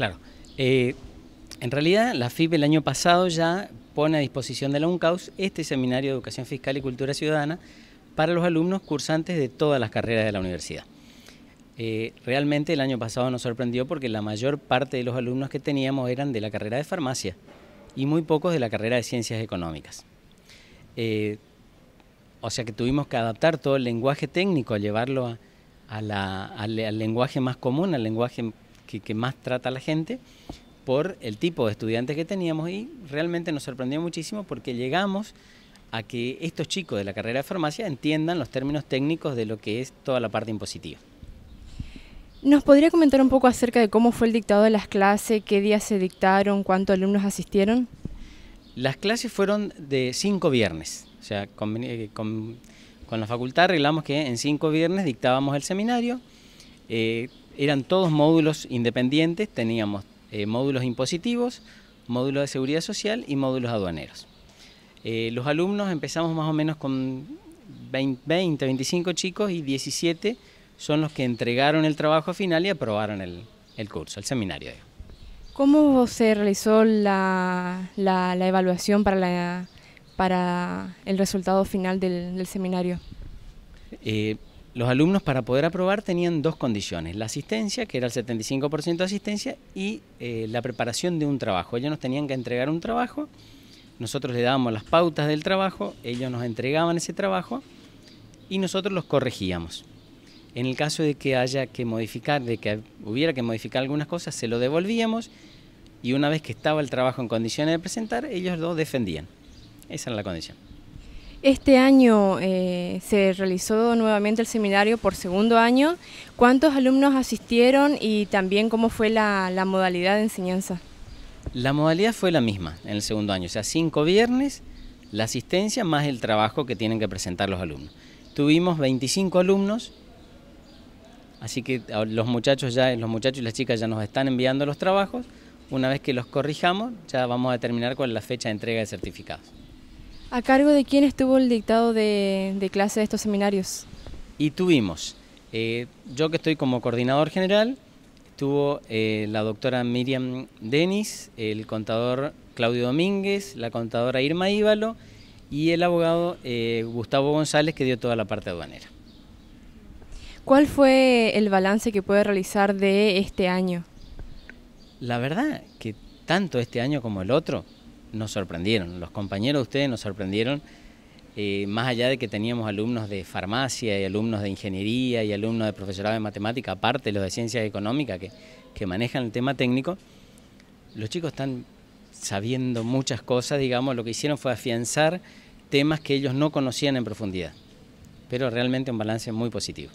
Claro. Eh, en realidad, la FIP el año pasado ya pone a disposición de la UNCAUS este seminario de Educación Fiscal y Cultura Ciudadana para los alumnos cursantes de todas las carreras de la universidad. Eh, realmente el año pasado nos sorprendió porque la mayor parte de los alumnos que teníamos eran de la carrera de farmacia y muy pocos de la carrera de ciencias económicas. Eh, o sea que tuvimos que adaptar todo el lenguaje técnico, llevarlo a, llevarlo al lenguaje más común, al lenguaje que, más trata a la gente por el tipo de estudiantes que teníamos y realmente nos sorprendió muchísimo porque llegamos a que estos chicos de la carrera de farmacia entiendan los términos técnicos de lo que es toda la parte impositiva. ¿Nos podría comentar un poco acerca de cómo fue el dictado de las clases, qué días se dictaron, cuántos alumnos asistieron? Las clases fueron de cinco viernes, o sea, eh, con, la facultad arreglamos que en cinco viernes dictábamos el seminario, eh, eran todos módulos independientes, teníamos eh, módulos impositivos, módulos de seguridad social y módulos aduaneros. Eh, los alumnos empezamos más o menos con 20, 25 chicos y 17 son los que entregaron el trabajo final y aprobaron el, curso, el seminario. ¿Cómo se realizó la, evaluación para, la, para el resultado final del, seminario? Eh, los alumnos para poder aprobar tenían dos condiciones, la asistencia, que era el 75% de asistencia, y eh, la preparación de un trabajo. Ellos nos tenían que entregar un trabajo, nosotros les dábamos las pautas del trabajo, ellos nos entregaban ese trabajo y nosotros los corregíamos. En el caso de que haya que modificar, de que hubiera que modificar algunas cosas, se lo devolvíamos y una vez que estaba el trabajo en condiciones de presentar, ellos lo defendían. Esa era la condición. Este año eh, se realizó nuevamente el seminario por segundo año. ¿Cuántos alumnos asistieron y también cómo fue la, modalidad de enseñanza? La modalidad fue la misma en el segundo año, o sea, cinco viernes, la asistencia más el trabajo que tienen que presentar los alumnos. Tuvimos 25 alumnos, así que los muchachos, ya, los muchachos y las chicas ya nos están enviando los trabajos. Una vez que los corrijamos, ya vamos a determinar cuál es la fecha de entrega de certificados. ¿A cargo de quién estuvo el dictado de, clase de estos seminarios? Y tuvimos, eh, yo que estoy como coordinador general, estuvo eh, la doctora Miriam Denis, el contador Claudio Domínguez, la contadora Irma Íbalo y el abogado eh, Gustavo González que dio toda la parte aduanera. ¿Cuál fue el balance que puede realizar de este año? La verdad que tanto este año como el otro, nos sorprendieron, los compañeros de ustedes nos sorprendieron, eh, más allá de que teníamos alumnos de farmacia y alumnos de ingeniería y alumnos de profesorado de matemática, aparte los de ciencias económicas que manejan el tema técnico, los chicos están sabiendo muchas cosas, digamos, lo que hicieron fue afianzar temas que ellos no conocían en profundidad, pero realmente un balance muy positivo.